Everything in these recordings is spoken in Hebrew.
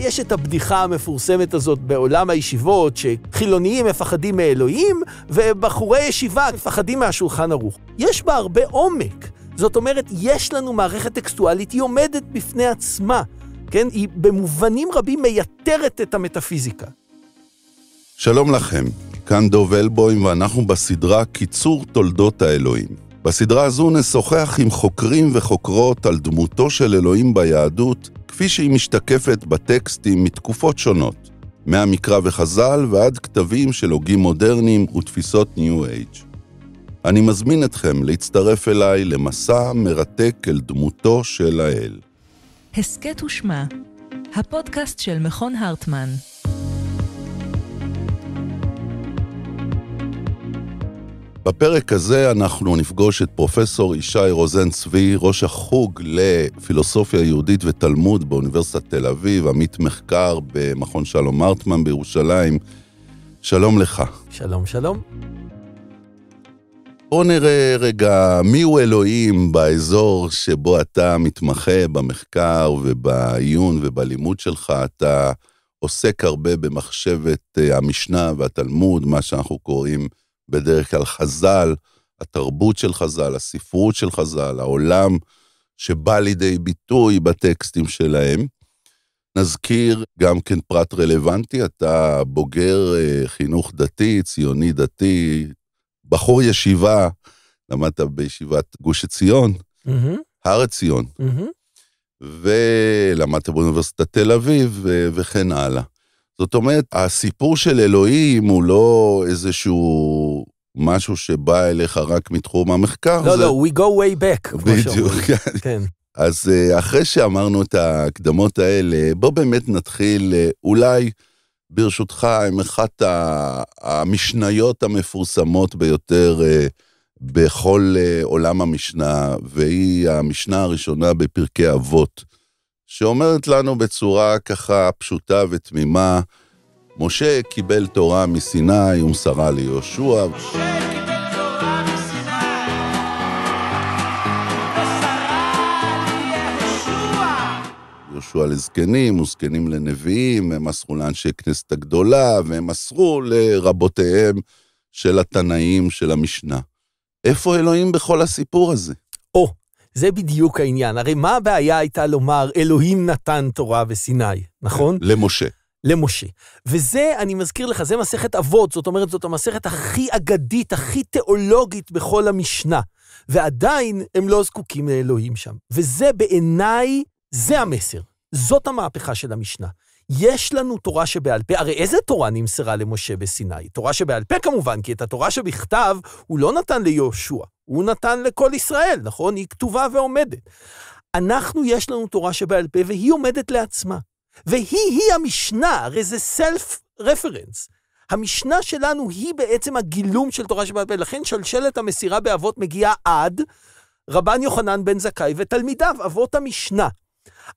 יש את הבדיחה המפורסמת הזאת בעולם הישיבות, שחילונים מפחדים מאלוהים, ובחורי ישיבה מפחדים מהשולחן ערוך. יש בה הרבה עומק. זאת אומרת, יש לנו מערכת טקסטואלית, היא עומדת בפני עצמה, כן? היא במובנים רבים מייתרת את המטאפיזיקה. שלום לכם, כאן דוב אלבוים ואנחנו בסדרה קיצור תולדות האלוהים. בסדרה הזו נשוחח עם חוקרים וחוקרות על דמותו של אלוהים ביהדות כפי שהיא משתקפת בטקסטים מתקופות שונות, מהמקרא וחז"ל ועד כתבים של הוגים מודרניים ותפיסות ניו אייג'. אני מזמין אתכם להצטרף אליי למסע מרתק אל דמותו של האל. הסכת ושמע, הפודקאסט של מכון הרטמן. בפרק הזה אנחנו נפגוש את פרופסור ישי רוזן צבי, ראש החוג לפילוסופיה יהודית ותלמוד באוניברסיטת תל אביב, עמית מחקר במכון שלום ארטמן בירושלים. שלום לך. שלום, שלום. בוא נראה רגע מיהו אלוהים באזור שבו אתה מתמחה במחקר ובעיון ובלימוד שלך. אתה עוסק הרבה במחשבת אה, המשנה והתלמוד, מה שאנחנו קוראים בדרך כלל חז"ל, התרבות של חז"ל, הספרות של חז"ל, העולם שבא לידי ביטוי בטקסטים שלהם. נזכיר גם כן פרט רלוונטי, אתה בוגר אה, חינוך דתי, ציוני דתי, בחור ישיבה, למדת בישיבת גוש עציון, mm-hmm. הר עציון, mm-hmm. ולמדת באוניברסיטת תל אביב אה, וכן הלאה. זאת אומרת, הסיפור של אלוהים הוא לא איזשהו משהו שבא אליך רק מתחום המחקר. לא, זה... לא, we go way back, כמו בדיוק, כן. כן. אז אה, אחרי שאמרנו את ההקדמות האלה, בוא באמת נתחיל אה, אולי, ברשותך, עם אחת המשניות המפורסמות ביותר אה, בכל עולם המשנה, והיא המשנה הראשונה בפרקי אבות. שאומרת לנו בצורה ככה פשוטה ותמימה, משה קיבל תורה מסיני ומסרה ליהושע. משה קיבל תורה מסיני ומסרה ליהושע. יהושע לזקנים, וזקנים לנביאים, הם מסרו לאנשי כנסת הגדולה, והם מסרו לרבותיהם של התנאים של המשנה. איפה אלוהים בכל הסיפור הזה? זה בדיוק העניין. הרי מה הבעיה הייתה לומר, אלוהים נתן תורה בסיני, נכון? כן, למשה. למשה. וזה, אני מזכיר לך, זה מסכת אבות, זאת אומרת, זאת המסכת הכי אגדית, הכי תיאולוגית בכל המשנה. ועדיין הם לא זקוקים לאלוהים שם. וזה בעיניי, זה המסר. זאת המהפכה של המשנה. יש לנו תורה שבעל פה. הרי איזה תורה נמסרה למשה בסיני? תורה שבעל פה כמובן, כי את התורה שבכתב הוא לא נתן ליהושע, הוא נתן לכל ישראל, נכון? היא כתובה ועומדת. אנחנו, יש לנו תורה שבעל פה, והיא עומדת לעצמה. והיא-היא המשנה, הרי זה סלף רפרנס. המשנה שלנו היא בעצם הגילום של תורה שבעל פה, לכן שלשלת המסירה באבות מגיעה עד רבן יוחנן בן זכאי ותלמידיו, אבות המשנה.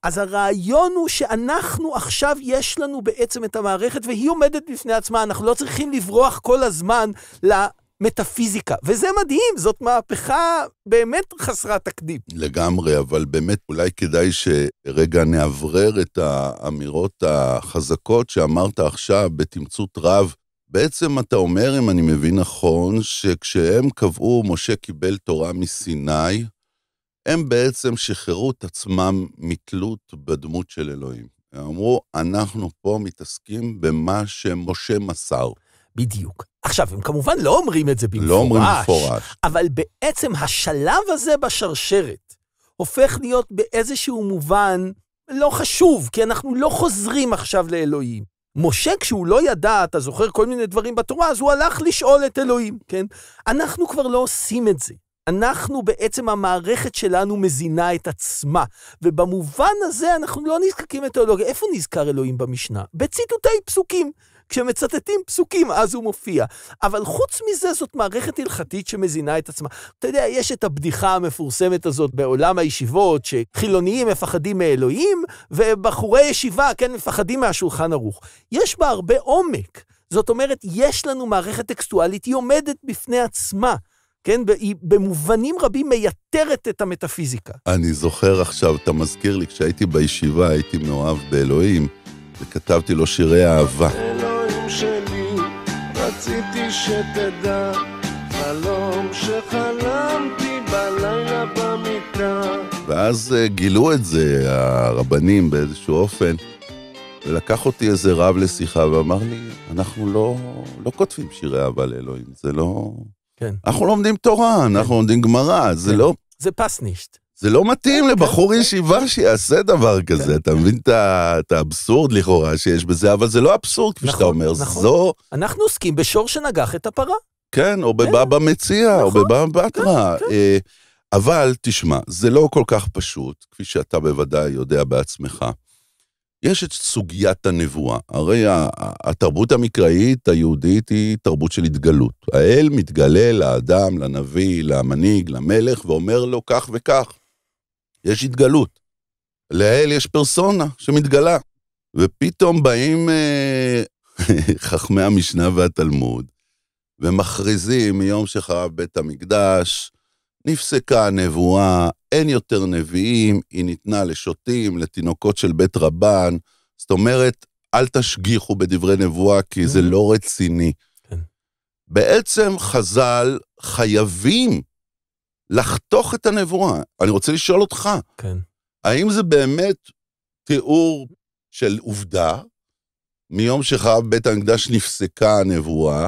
אז הרעיון הוא שאנחנו עכשיו, יש לנו בעצם את המערכת, והיא עומדת בפני עצמה, אנחנו לא צריכים לברוח כל הזמן ל... מטאפיזיקה, וזה מדהים, זאת מהפכה באמת חסרת תקדים. לגמרי, אבל באמת אולי כדאי שרגע נאוורר את האמירות החזקות שאמרת עכשיו בתמצות רב. בעצם אתה אומר, אם אני מבין נכון, שכשהם קבעו, משה קיבל תורה מסיני, הם בעצם שחררו את עצמם מתלות בדמות של אלוהים. הם אמרו, אנחנו פה מתעסקים במה שמשה מסר. בדיוק. עכשיו, הם כמובן לא אומרים את זה לא במפורש. לא אומרים במפורש. אבל בעצם השלב הזה בשרשרת הופך להיות באיזשהו מובן לא חשוב, כי אנחנו לא חוזרים עכשיו לאלוהים. משה, כשהוא לא ידע, אתה זוכר כל מיני דברים בתורה, אז הוא הלך לשאול את אלוהים, כן? אנחנו כבר לא עושים את זה. אנחנו בעצם, המערכת שלנו מזינה את עצמה, ובמובן הזה אנחנו לא נזקקים לתיאולוגיה. איפה נזכר אלוהים במשנה? בציטוטי פסוקים. כשמצטטים פסוקים, אז הוא מופיע. אבל חוץ מזה, זאת מערכת הלכתית שמזינה את עצמה. אתה יודע, יש את הבדיחה המפורסמת הזאת בעולם הישיבות, שחילונים מפחדים מאלוהים, ובחורי ישיבה, כן, מפחדים מהשולחן ערוך. יש בה הרבה עומק. זאת אומרת, יש לנו מערכת טקסטואלית, היא עומדת בפני עצמה. כן? היא במובנים רבים מייתרת את המטאפיזיקה. אני זוכר עכשיו, אתה מזכיר לי, כשהייתי בישיבה הייתי מאוהב באלוהים, וכתבתי לו שירי אהבה. אלוהים שלי, רציתי שתדע, חלום שחלמתי בלילה במיטה. ואז אה, גילו את זה הרבנים באיזשהו אופן, ולקח אותי איזה רב לשיחה ואמר לי, אנחנו לא, לא כותבים שירי אהבה לאלוהים, זה לא... כן. אנחנו לומדים תורה, כן. אנחנו לומדים גמרא, כן. זה לא... זה פסנישט. זה לא מתאים כן, כן. לבחור ישיבה שיעשה דבר כן. כזה, אתה מבין את האבסורד לכאורה שיש בזה, אבל זה לא אבסורד, כפי שאתה נכון, אומר, נכון. זו... אנחנו עוסקים בשור שנגח את הפרה. כן, או בבבא מציע, או נכון. בבבא בתרא. אה, אבל תשמע, זה לא כל כך פשוט, כפי שאתה בוודאי יודע בעצמך. יש את סוגיית הנבואה. הרי התרבות המקראית היהודית היא תרבות של התגלות. האל מתגלה לאדם, לנביא, למנהיג, למלך, ואומר לו כך וכך. יש התגלות. לאל יש פרסונה שמתגלה. ופתאום באים אה, חכמי המשנה והתלמוד ומכריזים מיום שחרב בית המקדש, נפסקה הנבואה, אין יותר נביאים, היא ניתנה לשוטים, לתינוקות של בית רבן. זאת אומרת, אל תשגיחו בדברי נבואה, כי זה mm-hmm. לא רציני. כן. בעצם חז"ל חייבים לחתוך את הנבואה. אני רוצה לשאול אותך, כן. האם זה באמת תיאור של עובדה, מיום שחרב בית המקדש נפסקה הנבואה,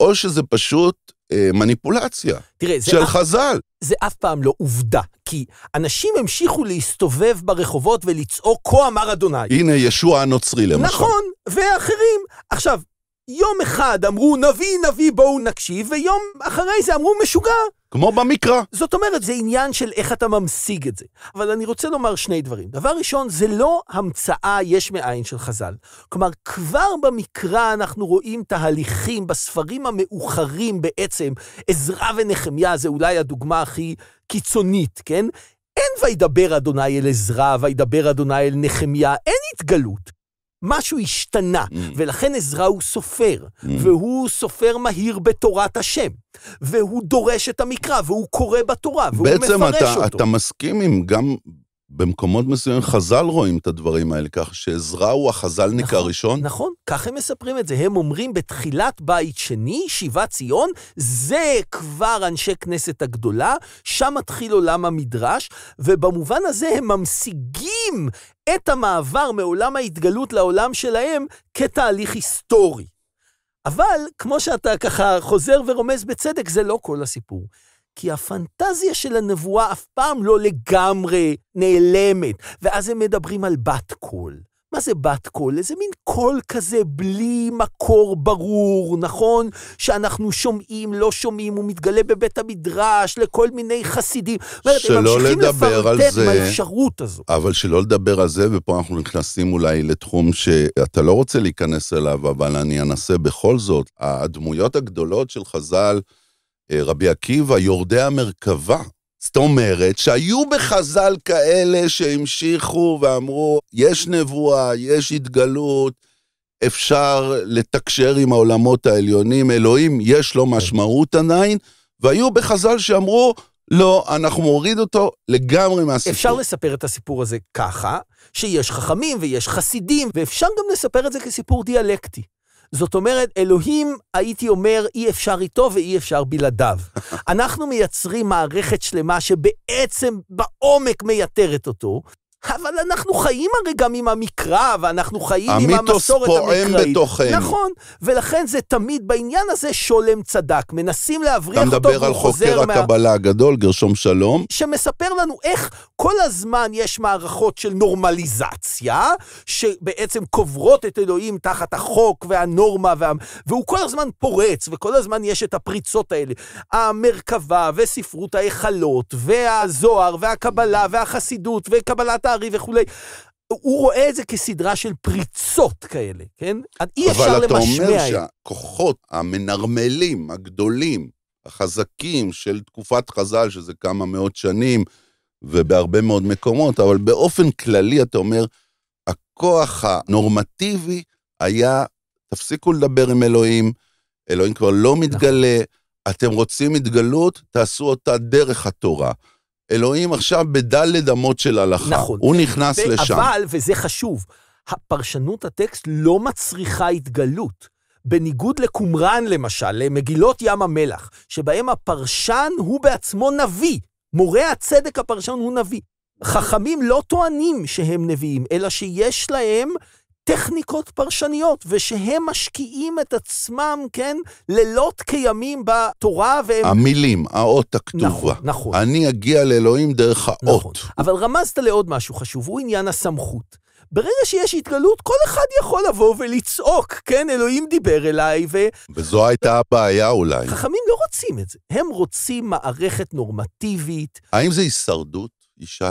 או שזה פשוט אה, מניפולציה תראה, של אף, חז"ל. זה אף פעם לא עובדה, כי אנשים המשיכו להסתובב ברחובות ולצעוק כה אמר אדוני. הנה ישוע הנוצרי למשל. נכון, ואחרים. עכשיו, יום אחד אמרו, נביא, נביא, בואו נקשיב, ויום אחרי זה אמרו, משוגע. כמו במקרא. זאת אומרת, זה עניין של איך אתה ממשיג את זה. אבל אני רוצה לומר שני דברים. דבר ראשון, זה לא המצאה יש מאין של חז"ל. כלומר, כבר במקרא אנחנו רואים תהליכים בספרים המאוחרים בעצם. עזרא ונחמיה זה אולי הדוגמה הכי קיצונית, כן? אין וידבר אדוני אל עזרא, וידבר אדוני אל נחמיה, אין התגלות. משהו השתנה, mm. ולכן עזרא הוא סופר, mm. והוא סופר מהיר בתורת השם, והוא דורש את המקרא, והוא קורא בתורה, והוא מפרש אתה, אותו. בעצם אתה מסכים עם גם במקומות מסוימים חז"ל רואים את הדברים האלה, כך שעזרא הוא החז"לניק נכון, הראשון. נכון, כך הם מספרים את זה. הם אומרים בתחילת בית שני, שיבת ציון, זה כבר אנשי כנסת הגדולה, שם מתחיל עולם המדרש, ובמובן הזה הם ממשיגים את המעבר מעולם ההתגלות לעולם שלהם כתהליך היסטורי. אבל, כמו שאתה ככה חוזר ורומז בצדק, זה לא כל הסיפור. כי הפנטזיה של הנבואה אף פעם לא לגמרי נעלמת, ואז הם מדברים על בת קול. מה זה בת קול? איזה מין קול כזה בלי מקור ברור, נכון? שאנחנו שומעים, לא שומעים, הוא מתגלה בבית המדרש לכל מיני חסידים. שלא לדבר על זה. הם ממשיכים לפרטט מהאפשרות הזו. אבל שלא לדבר על זה, ופה אנחנו נכנסים אולי לתחום שאתה לא רוצה להיכנס אליו, אבל אני אנסה בכל זאת. הדמויות הגדולות של חז"ל... אה, רבי עקיבא, יורדי המרכבה. זאת אומרת שהיו בחז"ל כאלה שהמשיכו ואמרו, יש נבואה, יש התגלות, אפשר לתקשר עם העולמות העליונים, אלוהים, יש לו משמעות עדיין, והיו בחז"ל שאמרו, לא, אנחנו מוריד אותו לגמרי מהסיפור. אפשר לספר את הסיפור הזה ככה, שיש חכמים ויש חסידים, ואפשר גם לספר את זה כסיפור דיאלקטי. זאת אומרת, אלוהים, הייתי אומר, אי אפשר איתו ואי אפשר בלעדיו. אנחנו מייצרים מערכת שלמה שבעצם בעומק מייתרת אותו, אבל אנחנו חיים הרי גם עם המקרא, ואנחנו חיים עם המסורת המקראית. המיתוס פועם בתוכנו. נכון, ולכן זה תמיד בעניין הזה שולם צדק. מנסים להבריח אותו, הוא חוזר מה... אתה מדבר על חוקר הקבלה הגדול, גרשום שלום. שמספר לנו איך כל הזמן יש מערכות של נורמליזציה, שבעצם קוברות את אלוהים תחת החוק והנורמה, וה... והוא כל הזמן פורץ, וכל הזמן יש את הפריצות האלה. המרכבה, וספרות ההיכלות, והזוהר, והקבלה, והחסידות, וקבלת דוקומנטרי וכולי. הוא רואה את זה כסדרה של פריצות כאלה, כן? אי אפשר למשמע... אבל אתה אומר היה. שהכוחות המנרמלים, הגדולים, החזקים של תקופת חז"ל, שזה כמה מאות שנים, ובהרבה מאוד מקומות, אבל באופן כללי, אתה אומר, הכוח הנורמטיבי היה, תפסיקו לדבר עם אלוהים, אלוהים כבר לא מתגלה, אתם רוצים התגלות, תעשו אותה דרך התורה. אלוהים עכשיו בדלת אמות של הלכה. נכון. הוא נכנס ו- לשם. אבל, וזה חשוב, פרשנות הטקסט לא מצריכה התגלות. בניגוד לקומראן למשל, למגילות ים המלח, שבהם הפרשן הוא בעצמו נביא. מורה הצדק הפרשן הוא נביא. חכמים לא טוענים שהם נביאים, אלא שיש להם טכניקות פרשניות, ושהם משקיעים את עצמם, כן, לילות כימים בתורה, והם... המילים, האות הכתובה. נכון, נכון. אני אגיע לאלוהים דרך האות. נכון. אבל רמזת לעוד משהו חשוב, הוא עניין הסמכות. ברגע שיש התגלות, כל אחד יכול לבוא ולצעוק, כן, אלוהים דיבר אליי, ו... וזו הייתה הבעיה אולי. חכמים לא רוצים את זה, הם רוצים מערכת נורמטיבית. האם זה הישרדות, ישי?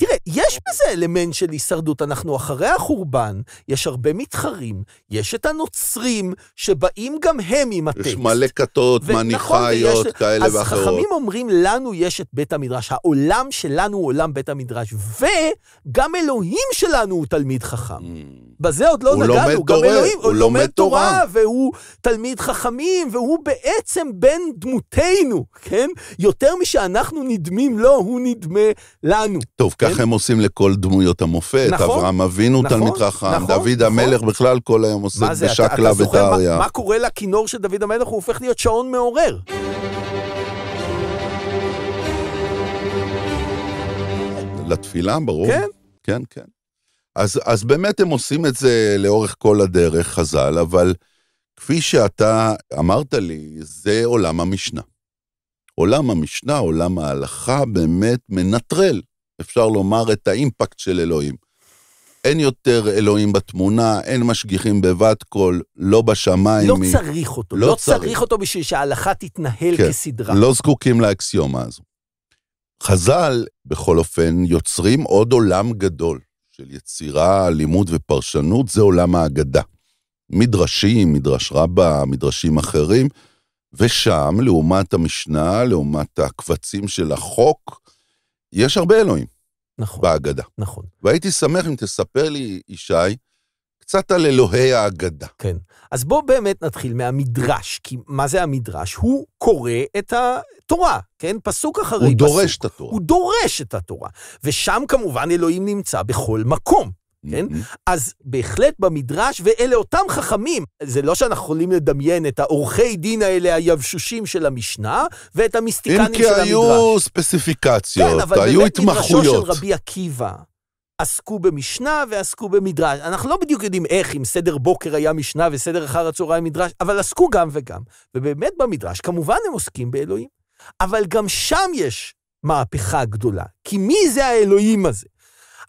תראה, יש בזה אלמנט של הישרדות. אנחנו אחרי החורבן, יש הרבה מתחרים, יש את הנוצרים, שבאים גם הם עם הטקסט. יש מלא כתות, נכון, מניחאיות ויש... כאלה אז ואחרות. אז חכמים אומרים, לנו יש את בית המדרש. העולם שלנו הוא עולם בית המדרש, וגם אלוהים שלנו הוא תלמיד חכם. Mm. בזה עוד לא נגענו, לא גם אלוהים, הוא הוא לומד תורה, והוא תלמיד חכמים, והוא בעצם בן דמותינו, כן? יותר משאנחנו נדמים לו, הוא נדמה לנו. טוב, כן? ככה הם עושים לכל דמויות המופת, נכון, אברהם אבינו נכון, תלמיד נכון, חכם, נכון, דוד נכון. המלך בכלל כל היום עושה את בשקלא וטריה. מה, מה קורה לכינור של דוד המלך? הוא הופך להיות שעון מעורר. לתפילה, ברור. כן. כן, כן. אז, אז באמת הם עושים את זה לאורך כל הדרך, חז"ל, אבל כפי שאתה אמרת לי, זה עולם המשנה. עולם המשנה, עולם ההלכה, באמת מנטרל, אפשר לומר, את האימפקט של אלוהים. אין יותר אלוהים בתמונה, אין משגיחים בבת קול, לא בשמיים. לא מ... צריך אותו, לא, לא צריך. צריך אותו בשביל שההלכה תתנהל כן, כסדרה. לא זקוקים לאקסיומה הזו. חז"ל, בכל אופן, יוצרים עוד עולם גדול. של יצירה, לימוד ופרשנות, זה עולם האגדה. מדרשים, מדרש רבה, מדרשים אחרים, ושם, לעומת המשנה, לעומת הקבצים של החוק, יש הרבה אלוהים. נכון. באגדה. נכון. והייתי שמח אם תספר לי, ישי, קצת על אלוהי האגדה. כן. אז בואו באמת נתחיל מהמדרש, כי מה זה המדרש? הוא קורא את התורה, כן? פסוק אחרי הוא פסוק. הוא דורש את התורה. הוא דורש את התורה. ושם כמובן אלוהים נמצא בכל מקום. כן? Mm-hmm. אז בהחלט במדרש, ואלה אותם חכמים, זה לא שאנחנו יכולים לדמיין את העורכי דין האלה היבשושים של המשנה, ואת המיסטיקנים של המדרש. אם כי היו ספציפיקציות, כן, היו התמחויות. כן, אבל באמת מדרשו של רבי עקיבא, עסקו במשנה ועסקו במדרש. אנחנו לא בדיוק יודעים איך, אם סדר בוקר היה משנה וסדר אחר הצהריים מדרש, אבל עסקו גם וגם. ובאמת במדרש, כמובן הם עוסקים באלוהים, אבל גם שם יש מהפכה גדולה. כי מי זה האלוהים הזה?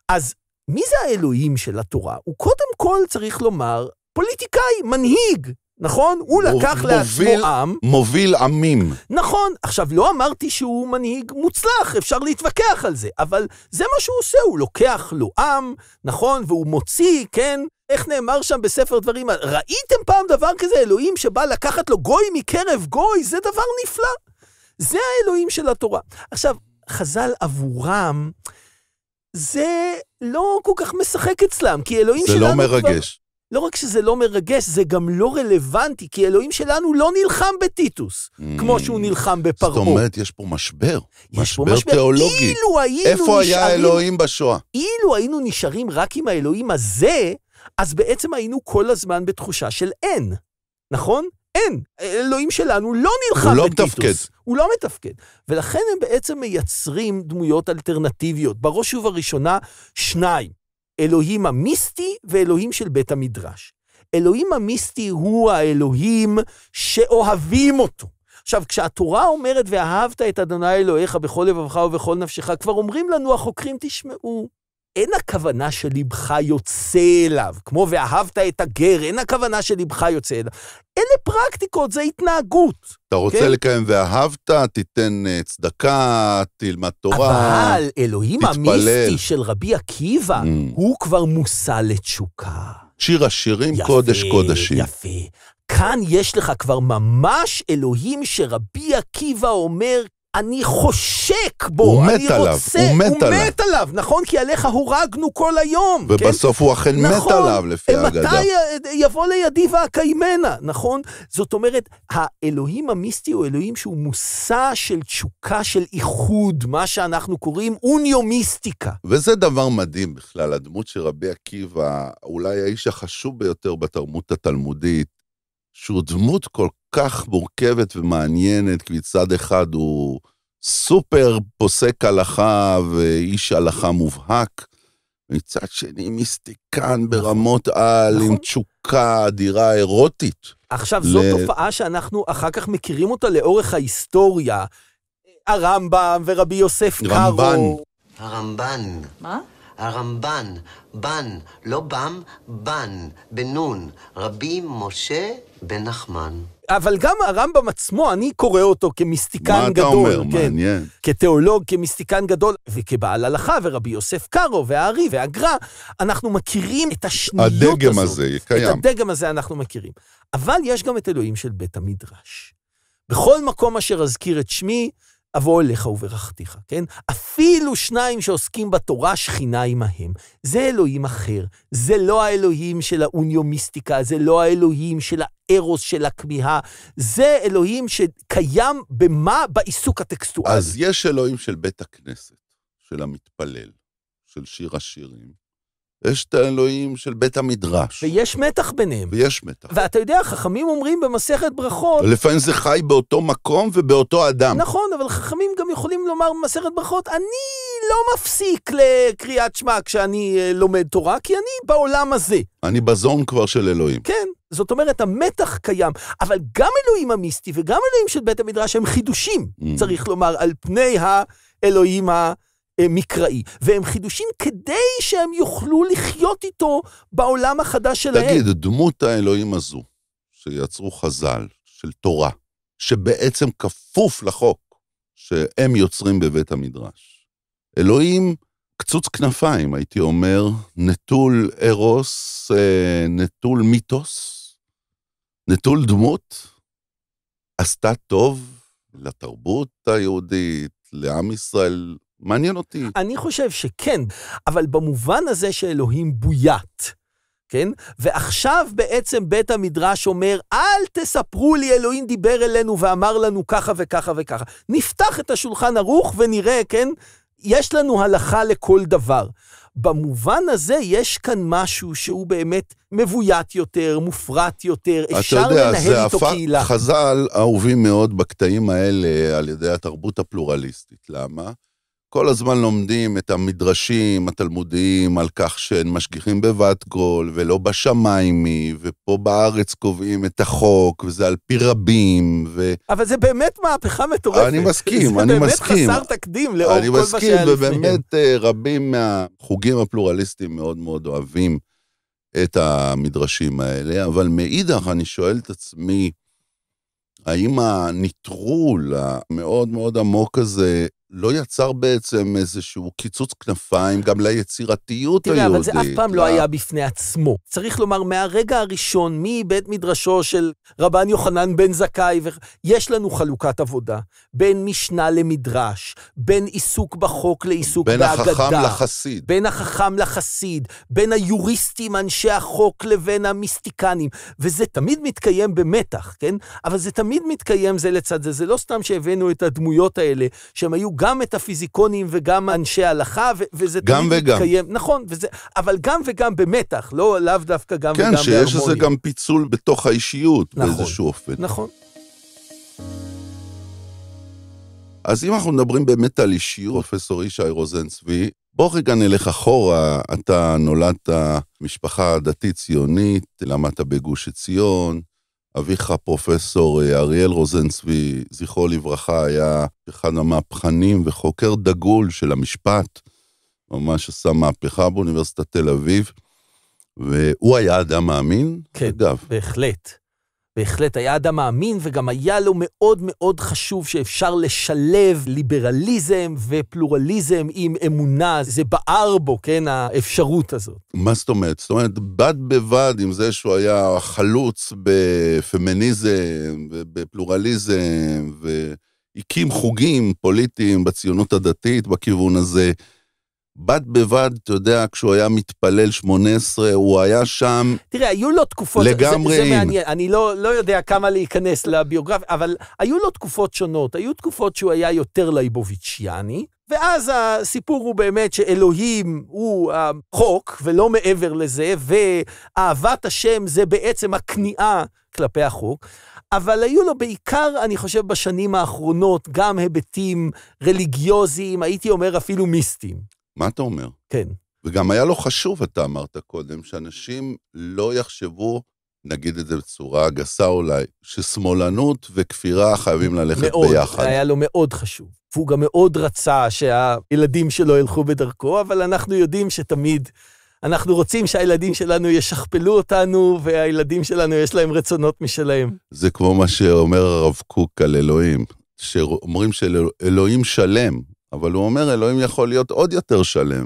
אז מי זה האלוהים של התורה? הוא קודם כל, צריך לומר, פוליטיקאי, מנהיג, נכון? הוא מוב, לקח לעצמו עם. מוביל עמים. נכון. עכשיו, לא אמרתי שהוא מנהיג מוצלח, אפשר להתווכח על זה, אבל זה מה שהוא עושה, הוא לוקח לו עם, נכון? והוא מוציא, כן? איך נאמר שם בספר דברים? ראיתם פעם דבר כזה, אלוהים שבא לקחת לו גוי מקרב גוי? זה דבר נפלא. זה האלוהים של התורה. עכשיו, חז"ל עבורם, זה לא כל כך משחק אצלם, כי אלוהים שלנו... זה לא מרגש. לא רק שזה לא מרגש, זה גם לא רלוונטי, כי אלוהים שלנו לא נלחם בטיטוס, mm, כמו שהוא נלחם בפרעה. זאת אומרת, יש פה משבר. יש משבר פה משבר תיאולוגי. אילו היינו איפה נשארים... איפה היה אלוהים בשואה? אילו היינו נשארים רק עם האלוהים הזה, אז בעצם היינו כל הזמן בתחושה של אין, נכון? אין. אלוהים שלנו לא נלחם הוא לא בטיטוס. הוא לא מתפקד. הוא לא מתפקד. ולכן הם בעצם מייצרים דמויות אלטרנטיביות. בראש ובראשונה, שניים. אלוהים המיסטי ואלוהים של בית המדרש. אלוהים המיסטי הוא האלוהים שאוהבים אותו. עכשיו, כשהתורה אומרת ואהבת את אדוני אלוהיך בכל לבבך ובכל נפשך, כבר אומרים לנו החוקרים, תשמעו, אין הכוונה שלבך יוצא אליו, כמו ואהבת את הגר, אין הכוונה שלבך יוצא אליו. אלה פרקטיקות, זה התנהגות. אתה רוצה כן? לקיים ואהבת, תיתן אה, צדקה, תלמד תורה, אבל אלוהים תתפלל. המיסטי של רבי עקיבא, mm. הוא כבר מושא לתשוקה. שיר השירים, יפה, קודש קודשים. יפה. כאן יש לך כבר ממש אלוהים שרבי עקיבא אומר, אני חושק בו, אני רוצה, עליו, הוא, הוא מת עליו. הוא מת עליו, נכון? כי עליך הורגנו כל היום. כן? ובסוף כן? הוא אכן נכון, מת עליו, לפי האגדה. מתי אה, אה, יבוא לידי ואקיימנה, נכון? זאת אומרת, האלוהים המיסטי הוא אלוהים שהוא מושא של תשוקה, של איחוד, מה שאנחנו קוראים אוניומיסטיקה. וזה דבר מדהים בכלל, הדמות של רבי עקיבא, אולי האיש החשוב ביותר בתרבות התלמודית, שהוא דמות כל כך מורכבת ומעניינת, כי מצד אחד הוא סופר פוסק הלכה ואיש הלכה מובהק, מצד שני מיסטיקן נכון. ברמות על, עם נכון. תשוקה אדירה אירוטית. עכשיו, זו ל... תופעה שאנחנו אחר כך מכירים אותה לאורך ההיסטוריה. הרמב"ם ורבי יוסף קארו. רמב"ן. הרמב"ן. מה? הרמב"ן, בן, לא בם, בן, בנון, רבי משה בן נחמן. אבל גם הרמב"ם עצמו, אני קורא אותו כמיסטיקן מה גדול. מה אתה אומר? כן, מעניין. כתיאולוג, כמיסטיקן גדול, וכבעל הלכה, ורבי יוסף קארו, והארי, והגר"א, אנחנו מכירים את השניות הזאת. הדגם הזה קיים. את הדגם הזה אנחנו מכירים. אבל יש גם את אלוהים של בית המדרש. בכל מקום אשר אזכיר את שמי, אבוא אליך וברכתיך, כן? אפילו שניים שעוסקים בתורה, שכינה עמהם. זה אלוהים אחר. זה לא האלוהים של האוניומיסטיקה, זה לא האלוהים של הארוס של הכמיהה, זה אלוהים שקיים במה? בעיסוק הטקסטואלי. אז יש אלוהים של בית הכנסת, של המתפלל, של שיר השירים, יש את האלוהים של בית המדרש. ויש מתח ביניהם. ויש מתח. ואתה יודע, חכמים אומרים במסכת ברכות... לפעמים זה חי באותו מקום ובאותו אדם. נכון, אבל חכמים גם יכולים לומר במסכת ברכות, אני לא מפסיק לקריאת שמע כשאני אה, לומד תורה, כי אני בעולם הזה. אני בזון כבר של אלוהים. כן. זאת אומרת, המתח קיים, אבל גם אלוהים המיסטי וגם אלוהים של בית המדרש הם חידושים, mm. צריך לומר, על פני האלוהים ה... אה, מקראי, והם חידושים כדי שהם יוכלו לחיות איתו בעולם החדש שלהם. תגיד, דמות האלוהים הזו, שיצרו חז"ל, של תורה, שבעצם כפוף לחוק שהם יוצרים בבית המדרש. אלוהים קצוץ כנפיים, הייתי אומר, נטול ארוס, אה, נטול מיתוס, נטול דמות, עשתה טוב לתרבות היהודית, לעם ישראל מעניין אותי. אני חושב שכן, אבל במובן הזה שאלוהים בוית. כן? ועכשיו בעצם בית המדרש אומר, אל תספרו לי, אלוהים דיבר אלינו ואמר לנו ככה וככה וככה. נפתח את השולחן ערוך ונראה, כן? יש לנו הלכה לכל דבר. במובן הזה יש כאן משהו שהוא באמת מבוית יותר, מופרט יותר, אפשר יודע, לנהל איתו הפ... קהילה. חז"ל אהובים מאוד בקטעים האלה על ידי התרבות הפלורליסטית. למה? כל הזמן לומדים את המדרשים התלמודיים על כך שהם משגיחים בבת גול, ולא בשמיים היא, ופה בארץ קובעים את החוק, וזה על פי רבים, ו... אבל זה באמת מהפכה מטורפת. אני מסכים, אני מסכים. זה באמת חסר תקדים לאור כל מה שהיה לפני. אני מסכים, ובאמת אה, רבים מהחוגים הפלורליסטיים מאוד מאוד אוהבים את המדרשים האלה, אבל מאידך אני שואל את עצמי, האם הנטרול המאוד מאוד עמוק הזה לא יצר בעצם איזשהו קיצוץ כנפיים גם ליצירתיות תראה, היהודית. תראה, אבל זה אף פעם לה... לא היה בפני עצמו. צריך לומר, מהרגע הראשון, מבית מדרשו של רבן יוחנן בן זכאי, ו... יש לנו חלוקת עבודה בין משנה למדרש, בין עיסוק בחוק לעיסוק בין בהגדה. בין החכם לחסיד. בין החכם לחסיד, בין היוריסטים, אנשי החוק, לבין המיסטיקנים. וזה תמיד מתקיים במתח, כן? אבל זה תמיד מתקיים זה לצד זה. זה לא סתם שהבאנו את הדמויות האלה, שהם היו גם את הפיזיקונים וגם אנשי הלכה, ו- וזה גם וגם. מתקיים, נכון, וזה, אבל גם וגם במתח, לא לאו דווקא גם כן, וגם בהרמוניה. כן, שיש לזה גם פיצול בתוך האישיות נכון, באיזשהו אופן. נכון. אז אם אנחנו מדברים באמת על אישיות, פרופסור ישי רוזן-צבי, בוא רגע נלך אחורה. אתה נולדת משפחה דתית ציונית, למדת בגוש עציון, אביך, פרופסור אה, אריאל רוזנצבי, זכרו לברכה, היה אחד המהפכנים וחוקר דגול של המשפט, ממש עשה מהפכה באוניברסיטת תל אביב, והוא היה אדם מאמין, כן, אגב. כן, בהחלט. בהחלט היה אדם מאמין וגם היה לו מאוד מאוד חשוב שאפשר לשלב ליברליזם ופלורליזם עם אמונה, זה בער בו, כן, האפשרות הזאת. מה זאת אומרת? זאת אומרת, בד בבד עם זה שהוא היה חלוץ בפמיניזם ובפלורליזם, והקים חוגים פוליטיים בציונות הדתית בכיוון הזה, בד בבד, אתה יודע, כשהוא היה מתפלל 18, הוא היה שם... לגמרי... תראה, היו לו תקופות... לגמרי. זה, זה מעניין, אני לא, לא יודע כמה להיכנס לביוגרפיה, אבל היו לו תקופות שונות. היו תקופות שהוא היה יותר לייבוביצ'יאני, ואז הסיפור הוא באמת שאלוהים הוא החוק, ולא מעבר לזה, ואהבת השם זה בעצם הכניעה כלפי החוק. אבל היו לו בעיקר, אני חושב, בשנים האחרונות, גם היבטים רליגיוזיים, הייתי אומר אפילו מיסטיים. מה אתה אומר? כן. וגם היה לו חשוב, אתה אמרת קודם, שאנשים לא יחשבו, נגיד את זה בצורה גסה אולי, ששמאלנות וכפירה חייבים ללכת מאוד, ביחד. מאוד, היה לו מאוד חשוב. והוא גם מאוד רצה שהילדים שלו ילכו בדרכו, אבל אנחנו יודעים שתמיד אנחנו רוצים שהילדים שלנו ישכפלו אותנו, והילדים שלנו יש להם רצונות משלהם. זה כמו מה שאומר הרב קוק על אלוהים, שאומרים שאלוהים שלם, אבל הוא אומר, אלוהים יכול להיות עוד יותר שלם.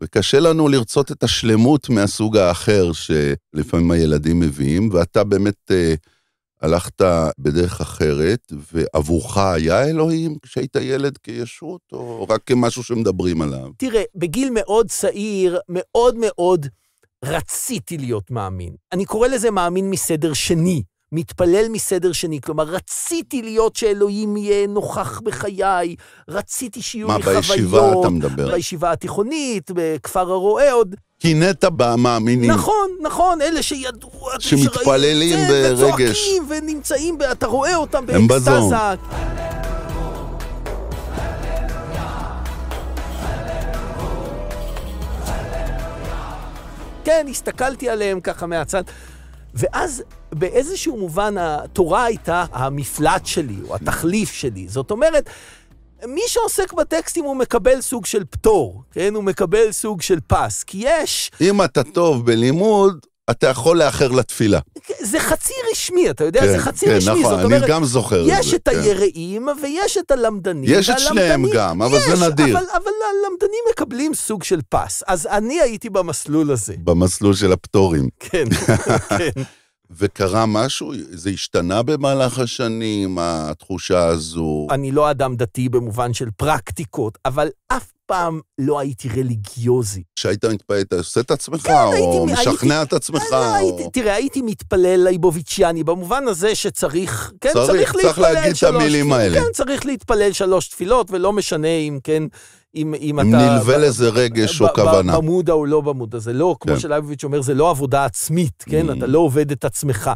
וקשה לנו לרצות את השלמות מהסוג האחר שלפעמים הילדים מביאים, ואתה באמת אה, הלכת בדרך אחרת, ועבורך היה אלוהים כשהיית ילד כישות, או רק כמשהו שמדברים עליו? תראה, בגיל מאוד צעיר, מאוד מאוד רציתי להיות מאמין. אני קורא לזה מאמין מסדר שני. מתפלל מסדר שני, כלומר, רציתי להיות שאלוהים יהיה נוכח בחיי, רציתי שיהיו לי חוויות. מה, בישיבה אתה מדבר? בישיבה התיכונית, בכפר הרועה עוד. קינאת במאמינים. נכון, נכון, אלה שידעו... שמתפללים ברגש. וצועקים ונמצאים, אתה רואה אותם באקסטזה. כן, הסתכלתי עליהם ככה מהצד. ואז באיזשהו מובן התורה הייתה המפלט שלי, או התחליף שלי. זאת אומרת, מי שעוסק בטקסטים הוא מקבל סוג של פטור, כן? הוא מקבל סוג של פס, כי יש... אם אתה טוב בלימוד, אתה יכול לאחר לתפילה. זה חצי רשמי, אתה יודע? כן, זה חצי כן, רשמי. כן, נכון, זאת אומרת, גם זוכר יש את זה. את כן. היראים ויש את הלמדנים. יש את שניהם גם, אבל יש, זה נדיר. אבל, אבל הלמדנים מקבלים סוג של פס. אז אני הייתי במסלול הזה. במסלול של הפטורים. כן, כן. וקרה משהו? זה השתנה במהלך השנים, התחושה הזו? אני לא אדם דתי במובן של פרקטיקות, אבל אף פעם לא הייתי רליגיוזי. כשהיית מתפלל, אתה עושה את עצמך, כן, או הייתי, משכנע הייתי, את אה, עצמך, לא, או... הייתי, תראה, הייתי מתפלל ליבוביצ'יאני, במובן הזה שצריך, כן, צריך, צריך להתפלל צריך להגיד שלוש, את המילים האלה. כן, צריך להתפלל שלוש תפילות, ולא משנה אם כן... אם, אם, אם אתה... נלווה לזה רגש ב, או ב, כוונה. במודע או לא במודע, זה לא, כמו כן. שלייבוביץ' אומר, זה לא עבודה עצמית, כן? Mm. אתה לא עובד את עצמך.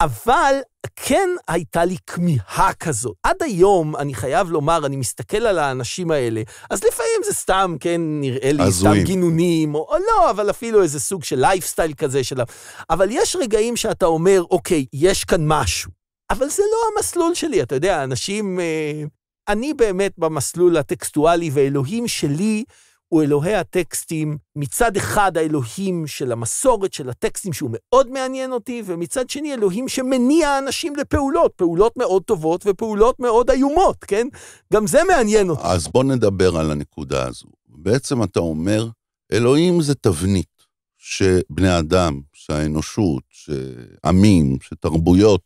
אבל כן הייתה לי כמיהה כזאת. עד היום, אני חייב לומר, אני מסתכל על האנשים האלה, אז לפעמים זה סתם, כן, נראה לי, הזויים. סתם גינונים, או, או לא, אבל אפילו איזה סוג של לייפסטייל כזה שלה. אבל יש רגעים שאתה אומר, אוקיי, יש כאן משהו, אבל זה לא המסלול שלי. אתה יודע, אנשים... אה, אני באמת במסלול הטקסטואלי, ואלוהים שלי... הוא אלוהי הטקסטים, מצד אחד האלוהים של המסורת, של הטקסטים, שהוא מאוד מעניין אותי, ומצד שני אלוהים שמניע אנשים לפעולות, פעולות מאוד טובות ופעולות מאוד איומות, כן? גם זה מעניין אותי. אז בוא נדבר על הנקודה הזו. בעצם אתה אומר, אלוהים זה תבנית שבני אדם, שהאנושות, שעמים, שתרבויות,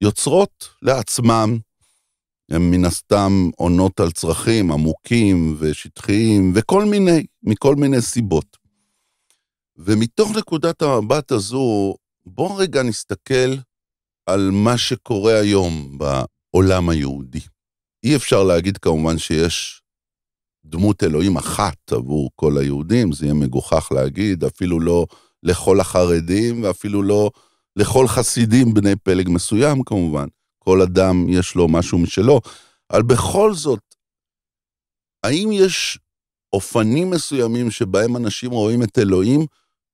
יוצרות לעצמם הן מן הסתם עונות על צרכים עמוקים ושטחיים וכל מיני, מכל מיני סיבות. ומתוך נקודת המבט הזו, בואו רגע נסתכל על מה שקורה היום בעולם היהודי. אי אפשר להגיד כמובן שיש דמות אלוהים אחת עבור כל היהודים, זה יהיה מגוחך להגיד, אפילו לא לכל החרדים ואפילו לא לכל חסידים בני פלג מסוים כמובן. כל אדם יש לו משהו משלו, אבל בכל זאת, האם יש אופנים מסוימים שבהם אנשים רואים את אלוהים,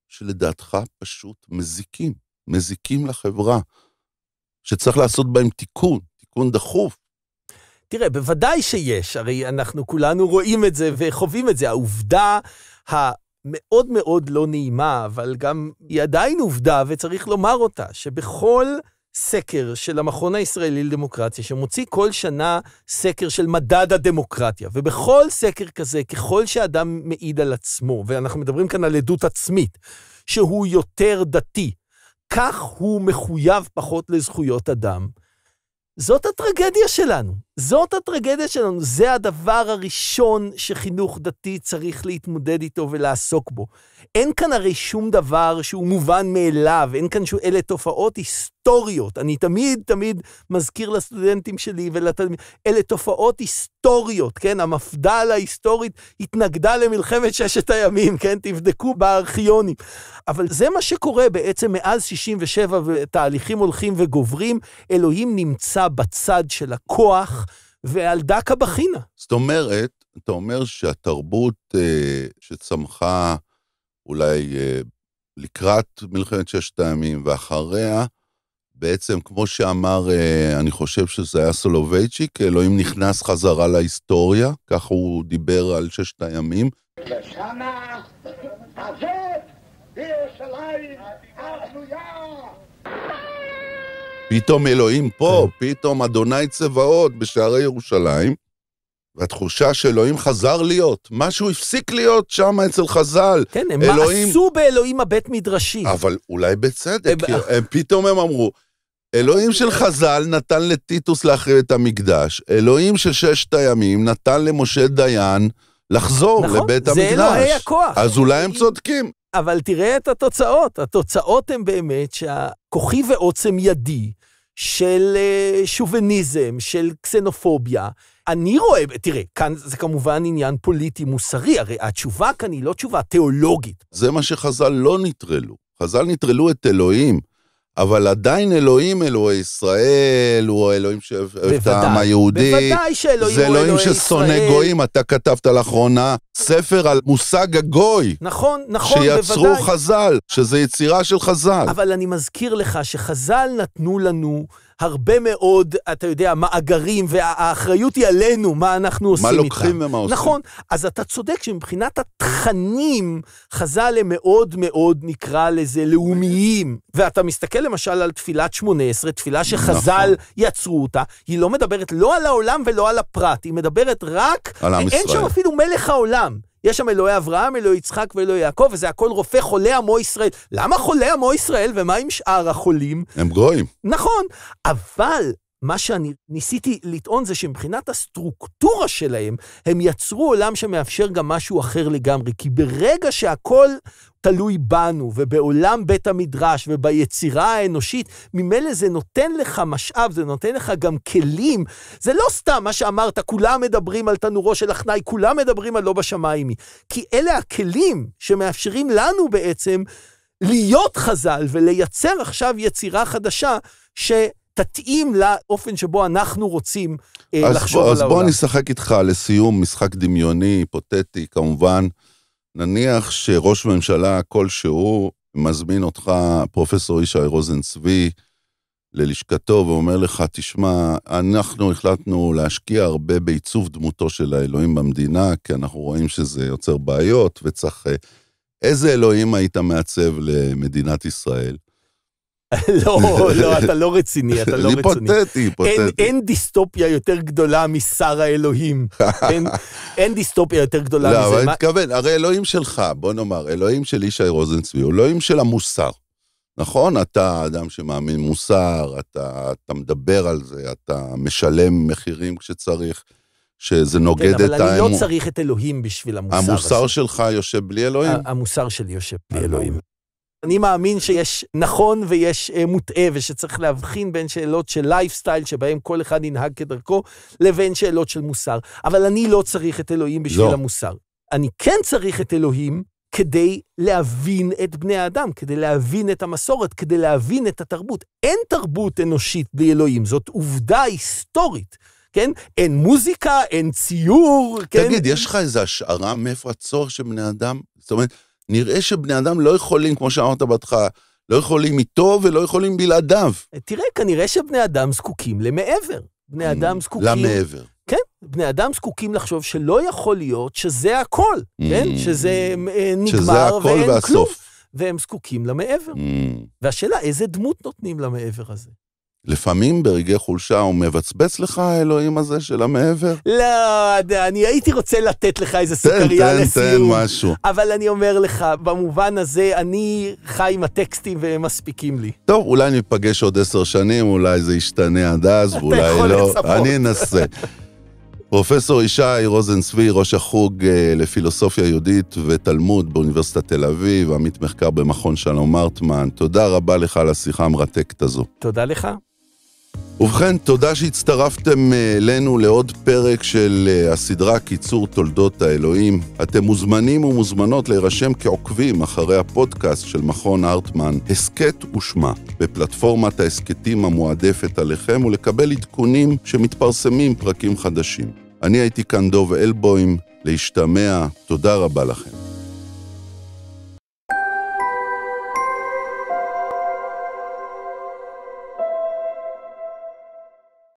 שלדעתך פשוט מזיקים, מזיקים לחברה, שצריך לעשות בהם תיקון, תיקון דחוף? תראה, בוודאי שיש, הרי אנחנו כולנו רואים את זה וחווים את זה. העובדה המאוד מאוד לא נעימה, אבל גם היא עדיין עובדה וצריך לומר אותה, שבכל סקר של המכון הישראלי לדמוקרטיה, שמוציא כל שנה סקר של מדד הדמוקרטיה. ובכל סקר כזה, ככל שאדם מעיד על עצמו, ואנחנו מדברים כאן על עדות עצמית, שהוא יותר דתי, כך הוא מחויב פחות לזכויות אדם. זאת הטרגדיה שלנו. זאת הטרגדיה שלנו, זה הדבר הראשון שחינוך דתי צריך להתמודד איתו ולעסוק בו. אין כאן הרי שום דבר שהוא מובן מאליו, אין כאן שום... אלה תופעות היסטוריות. אני תמיד תמיד מזכיר לסטודנטים שלי ולתלמידים, אלה תופעות היסטוריות, כן? המפד"ל ההיסטורית התנגדה למלחמת ששת הימים, כן? תבדקו בארכיונים. אבל זה מה שקורה בעצם מאז 67' ותהליכים הולכים וגוברים, אלוהים נמצא בצד של הכוח. ועל דקה בחינה. זאת אומרת, אתה אומר שהתרבות אה, שצמחה אולי אה, לקראת מלחמת ששת הימים ואחריה, בעצם, כמו שאמר, אה, אני חושב שזה היה סולובייצ'יק, אלוהים נכנס חזרה להיסטוריה, כך הוא דיבר על ששת הימים. ושמה, עזב, בירושלים, הבנויה. פתאום אלוהים פה, כן. פתאום אדוני צבאות בשערי ירושלים, והתחושה שאלוהים חזר להיות, משהו הפסיק להיות שם אצל חז"ל. כן, הם אלוהים... מעשו באלוהים הבית מדרשי. אבל אולי בצדק, הם... הם, פתאום הם אמרו, אלוהים של אה. חז"ל נתן לטיטוס להחריב את המקדש, אלוהים של ששת הימים נתן למשה דיין לחזור נכון, לבית המקדש. נכון, זה אלוהי הכוח. אז אולי הם צודקים. אבל תראה את התוצאות. התוצאות הן באמת שהכוחי ועוצם ידי של אה, שוביניזם, של קסנופוביה. אני רואה, תראה, כאן זה כמובן עניין פוליטי-מוסרי, הרי התשובה כאן היא לא תשובה תיאולוגית. זה מה שחז"ל לא נטרלו. חז"ל נטרלו את אלוהים, אבל עדיין אלוהים, אלוהי ישראל, הוא האלוהים שאוהב את העם היהודי. בוודאי שאלוהים הוא אלוהי ישראל. זה אלוהים ששונא גויים, אתה כתבת לאחרונה ספר על מושג הגוי. נכון, נכון, שיצרו בוודאי. שיצרו חז"ל, שזה יצירה של חז"ל. אבל אני מזכיר לך שחז"ל נתנו לנו הרבה מאוד, אתה יודע, מאגרים, והאחריות היא עלינו, מה אנחנו עושים איתם. מה לוקחים איתם. ומה עושים. נכון, אז אתה צודק שמבחינת התכנים, חז"ל הם מאוד מאוד, נקרא לזה, לאומיים. ואתה מסתכל למשל על תפילת 18, תפילה שחז"ל נכון. יצרו אותה, היא לא מדברת לא על העולם ולא על הפרט, היא מדברת רק... על עם ישראל. אין שם אפילו מלך העולם. יש שם אלוהי אברהם, אלוהי יצחק ואלוהי יעקב, וזה הכל רופא חולה עמו ישראל. למה חולה עמו ישראל, ומה עם שאר החולים? הם גויים. נכון, אבל מה שאני ניסיתי לטעון זה שמבחינת הסטרוקטורה שלהם, הם יצרו עולם שמאפשר גם משהו אחר לגמרי. כי ברגע שהכל תלוי בנו ובעולם בית המדרש וביצירה האנושית, ממילא זה נותן לך משאב, זה נותן לך גם כלים. זה לא סתם מה שאמרת, כולם מדברים על תנורו של עכנאי, כולם מדברים על לא בשמיימי. כי אלה הכלים שמאפשרים לנו בעצם להיות חז"ל ולייצר עכשיו יצירה חדשה ש... תתאים לאופן שבו אנחנו רוצים אה, אז, לחשוב אז על העולם. אז בוא אני אשחק איתך לסיום משחק דמיוני, היפותטי, כמובן. נניח שראש ממשלה כלשהו מזמין אותך, פרופסור ישי רוזן צבי, ללשכתו ואומר לך, תשמע, אנחנו החלטנו להשקיע הרבה בעיצוב דמותו של האלוהים במדינה, כי אנחנו רואים שזה יוצר בעיות וצריך... אה, איזה אלוהים היית מעצב למדינת ישראל? לא, לא, אתה לא רציני, אתה לא רציני. היפותטי, היפותטי. אין דיסטופיה יותר גדולה משר האלוהים. אין דיסטופיה יותר גדולה לא, מזה. לא, אבל אני מתכוון, הרי אלוהים שלך, בוא נאמר, אלוהים של ישי רוזנצבי, הוא אלוהים של המוסר. נכון, אתה אדם שמאמין מוסר, אתה, אתה מדבר על זה, אתה משלם מחירים כשצריך, שזה נוגד כן, את האמון. כן, אבל אני לא צריך את אלוהים בשביל המוסר. המוסר הזה. שלך יושב בלי אלוהים? המוסר שלי יושב בלי אה, אלוהים. אני מאמין שיש נכון ויש אה, מוטעה, ושצריך להבחין בין שאלות של לייפסטייל, שבהם כל אחד ינהג כדרכו, לבין שאלות של מוסר. אבל אני לא צריך את אלוהים בשביל לא. המוסר. אני כן צריך את אלוהים כדי להבין את בני האדם, כדי להבין את המסורת, כדי להבין את התרבות. אין תרבות אנושית בלי אלוהים, זאת עובדה היסטורית. כן? אין מוזיקה, אין ציור, תגיד, כן? תגיד, יש לך איזו השערה מאיפה הצורך של בני אדם? זאת אומרת, נראה שבני אדם לא יכולים, כמו שאמרת בהתחלה, לא יכולים איתו ולא יכולים בלעדיו. תראה, כנראה שבני אדם זקוקים למעבר. בני mm, אדם זקוקים... למעבר. כן, בני אדם זקוקים לחשוב שלא יכול להיות שזה הכל, כן? Mm. שזה אה, נגמר שזה הכל ואין והסוף. כלום. והם זקוקים למעבר. Mm. והשאלה, איזה דמות נותנים למעבר הזה? לפעמים ברגעי חולשה הוא מבצבץ לך, האלוהים הזה של המעבר? לא, אני הייתי רוצה לתת לך איזה סוכריה לסיום. תן, תן, תן משהו. אבל אני אומר לך, במובן הזה, אני חי עם הטקסטים והם מספיקים לי. טוב, אולי ניפגש עוד עשר שנים, אולי זה ישתנה עד אז, ואולי לא. אתה יכול לצפות. אני אנסה. פרופסור ישי רוזנצבי, ראש החוג אה, לפילוסופיה יהודית ותלמוד באוניברסיטת תל אביב, עמית מחקר במכון שלום מרטמן, תודה רבה לך על השיחה המרתקת הזו. תודה לך. ובכן, תודה שהצטרפתם אה, אלינו לעוד פרק של אה, הסדרה קיצור תולדות האלוהים. אתם מוזמנים ומוזמנות להירשם כעוקבים אחרי הפודקאסט של מכון הרטמן, הסכת ושמע, בפלטפורמת ההסכתים המועדפת עליכם, ולקבל עדכונים שמתפרסמים פרקים חדשים. אני הייתי כאן דוב אלבוים, להשתמע, תודה רבה לכם.